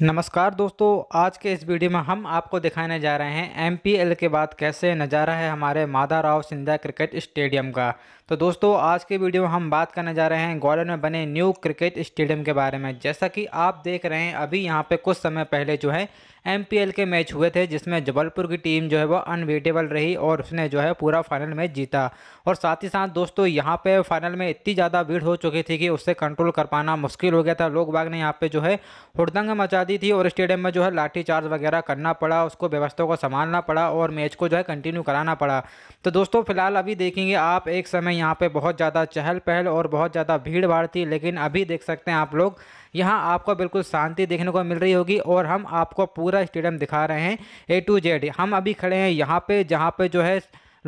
नमस्कार दोस्तों आज के इस वीडियो में हम आपको दिखाने जा रहे हैं एम के बाद कैसे नज़ारा है हमारे माधा राव सिंधिया क्रिकेट स्टेडियम का तो दोस्तों आज के वीडियो में हम बात करने जा रहे हैं ग्वालियर में बने न्यू क्रिकेट स्टेडियम के बारे में जैसा कि आप देख रहे हैं अभी यहाँ पे कुछ समय पहले जो है एम के मैच हुए थे जिसमें जबलपुर की टीम जो है वो अनबीटेबल रही और उसने जो है पूरा फाइनल मैच जीता और साथ ही साथ दोस्तों यहाँ पे फाइनल में इतनी ज़्यादा भीड़ हो चुकी थी कि उससे कंट्रोल कर पाना मुश्किल हो गया था लोग बाग ने यहाँ पे जो है हुड़दंग मचा शादी थी और स्टेडियम में जो है लाठी चार्ज वगैरह करना पड़ा उसको व्यवस्था को संभालना पड़ा और मैच को जो है कंटिन्यू कराना पड़ा तो दोस्तों फिलहाल अभी देखेंगे आप एक समय यहाँ पर बहुत ज़्यादा चहल पहल और बहुत ज़्यादा भीड़ भाड़ थी लेकिन अभी देख सकते हैं आप लोग यहाँ आपको बिल्कुल शांति देखने को मिल रही होगी और हम आपको पूरा स्टेडियम दिखा रहे हैं ए टू जेड हम अभी खड़े हैं यहाँ पे जहाँ पे जो है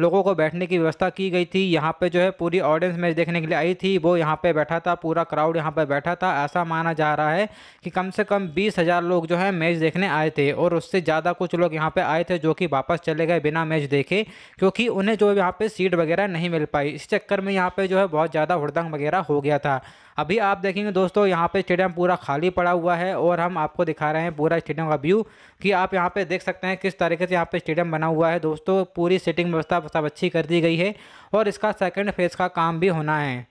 लोगों को बैठने की व्यवस्था की गई थी यहाँ पे जो है पूरी ऑडियंस मैच देखने के लिए आई थी वो यहाँ पे बैठा था पूरा क्राउड यहाँ पे बैठा था ऐसा माना जा रहा है कि कम से कम बीस हज़ार लोग जो है मैच देखने आए थे और उससे ज़्यादा कुछ लोग यहाँ पर आए थे जो कि वापस चले गए बिना मैच देखे क्योंकि उन्हें जो यहाँ पर सीट वगैरह नहीं मिल पाई इस चक्कर में यहाँ पर जो है बहुत ज़्यादा हुड़दंग वगैरह हो गया था अभी आप देखेंगे दोस्तों यहाँ पे स्टेडियम पूरा खाली पड़ा हुआ है और हम आपको दिखा रहे हैं पूरा स्टेडियम का व्यू कि आप यहाँ पे देख सकते हैं किस तरीके से यहाँ पे स्टेडियम बना हुआ है दोस्तों पूरी सेटिंग व्यवस्था सब अच्छी कर दी गई है और इसका सेकेंड फेज़ का काम भी होना है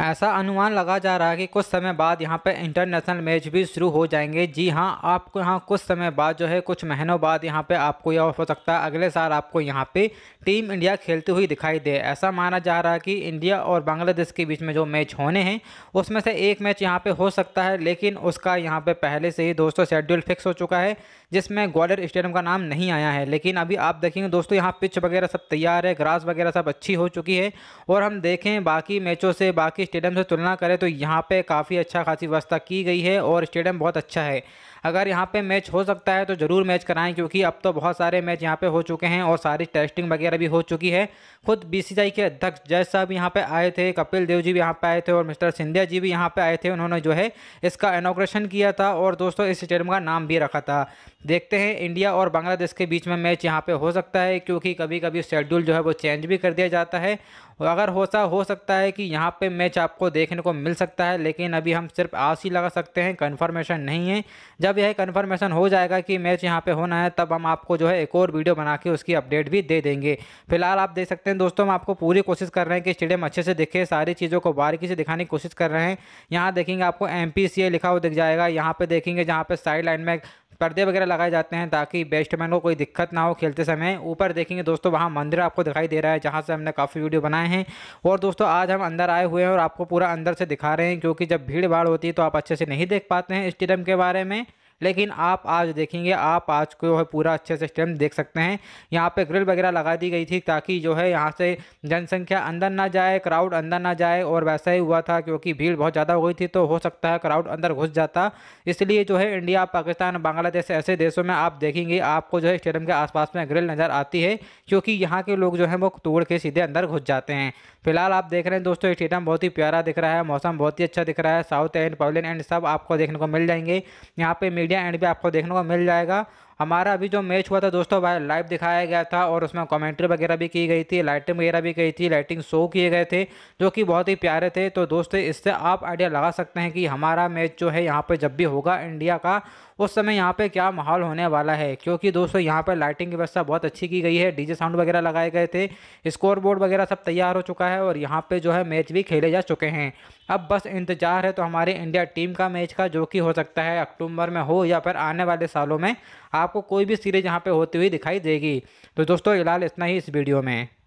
ऐसा अनुमान लगा जा रहा है कि कुछ समय बाद यहाँ पर इंटरनेशनल मैच भी शुरू हो जाएंगे जी हाँ आपको यहाँ कुछ समय बाद जो है कुछ महीनों बाद यहाँ पे आपको यह हो सकता है अगले साल आपको यहाँ पे टीम इंडिया खेलती हुई दिखाई दे ऐसा माना जा रहा है कि इंडिया और बांग्लादेश के बीच में जो मैच होने हैं उसमें से एक मैच यहाँ पर हो सकता है लेकिन उसका यहाँ पर पहले से ही दोस्तों शेड्यूल फिक्स हो चुका है जिसमें ग्वालियर स्टेडियम का नाम नहीं आया है लेकिन अभी आप देखेंगे दोस्तों यहाँ पिच वगैरह सब तैयार है ग्रास वगैरह सब अच्छी हो चुकी है और हम देखें बाकी मैचों से बाकी स्टेडियम से तुलना करें तो यहाँ पे काफ़ी अच्छा खासी व्यवस्था की गई है और स्टेडियम बहुत अच्छा है अगर यहाँ पे मैच हो सकता है तो ज़रूर मैच कराएं क्योंकि अब तो बहुत सारे मैच यहाँ पे हो चुके हैं और सारी टेस्टिंग वगैरह भी हो चुकी है खुद बीसीसीआई के अध्यक्ष जय साहब यहाँ पे आए थे कपिल देव जी भी यहाँ पे आए थे और मिस्टर सिंधिया जी भी यहाँ पे आए थे उन्होंने जो है इसका इनोग्रेशन किया था और दोस्तों इस स्टेडियम का नाम भी रखा था देखते हैं इंडिया और बांग्लादेश के बीच में मैच यहाँ पर हो सकता है क्योंकि कभी कभी शेड्यूल जो है वो चेंज भी कर दिया जाता है और अगर होता हो सकता है कि यहाँ पर मैच कुछ आपको देखने को मिल सकता है लेकिन अभी हम सिर्फ आस ही लगा सकते हैं कन्फर्मेशन नहीं है जब यह कन्फर्मेशन हो जाएगा कि मैच यहाँ पे होना है तब हम आपको जो है एक और वीडियो बना के उसकी अपडेट भी दे देंगे फिलहाल आप देख सकते हैं दोस्तों हम आपको पूरी कोशिश कर रहे हैं कि स्टेडियम अच्छे से दिखे सारी चीज़ों को बारीकी से दिखाने की कोशिश कर रहे हैं यहाँ देखेंगे आपको एम लिखा हुआ दिख जाएगा यहाँ पर देखेंगे जहाँ पर साइड लाइन में पर्दे वगैरह लगाए जाते हैं ताकि बैट्समैन को कोई दिक्कत ना हो खेलते समय ऊपर देखेंगे दोस्तों वहाँ मंदिर आपको दिखाई दे रहा है जहाँ से हमने काफ़ी वीडियो बनाए हैं और दोस्तों आज हम अंदर आए हुए हैं और आपको पूरा अंदर से दिखा रहे हैं क्योंकि जब भीड़ भाड़ होती है तो आप अच्छे से नहीं देख पाते हैं स्टेडियम के बारे में लेकिन आप आज देखेंगे आप आज को है पूरा अच्छे से स्टेम देख सकते हैं यहाँ पर ग्रिल वगैरह लगा दी गई थी ताकि जो है यहाँ से जनसंख्या अंदर ना जाए क्राउड अंदर ना जाए और वैसा ही हुआ था क्योंकि भीड़ बहुत ज़्यादा हो गई थी तो हो सकता है क्राउड अंदर घुस जाता इसलिए जो है इंडिया पाकिस्तान बांग्लादेश ऐसे देशों में आप देखेंगे आपको जो है स्टेडियम के आसपास में ग्रिल नज़र आती है क्योंकि यहाँ के लोग जो है वो तोड़ के सीधे अंदर घुस जाते हैं फिलहाल आप देख रहे हैं दोस्तों स्टेडियम बहुत ही प्यारा दिख रहा है मौसम बहुत ही अच्छा दिख रहा है साउथ एंड पवलियन एंड सब आपको देखने को मिल जाएंगे यहाँ पे मीडिया एंड भी आपको देखने को मिल जाएगा हमारा अभी जो मैच हुआ था दोस्तों लाइव दिखाया गया था और उसमें कमेंट्री वगैरह भी की गई थी लाइटिंग वगैरह भी की थी लाइटिंग शो किए गए थे जो कि बहुत ही प्यारे थे तो दोस्तों इससे आप आइडिया लगा सकते हैं कि हमारा मैच जो है यहाँ पर जब भी होगा इंडिया का उस समय यहाँ पे क्या माहौल होने वाला है क्योंकि दोस्तों यहाँ पर लाइटिंग की व्यवस्था बहुत अच्छी की गई है डीजे साउंड वगैरह लगाए गए थे स्कोर बोर्ड वगैरह सब तैयार हो चुका है और यहाँ पे जो है मैच भी खेले जा चुके हैं अब बस इंतजार है तो हमारे इंडिया टीम का मैच का जो कि हो सकता है अक्टूबर में हो या फिर आने वाले सालों में आप आपको कोई भी सीरीज यहाँ पे होती हुई दिखाई देगी तो दोस्तों इलाल इतना ही इस वीडियो में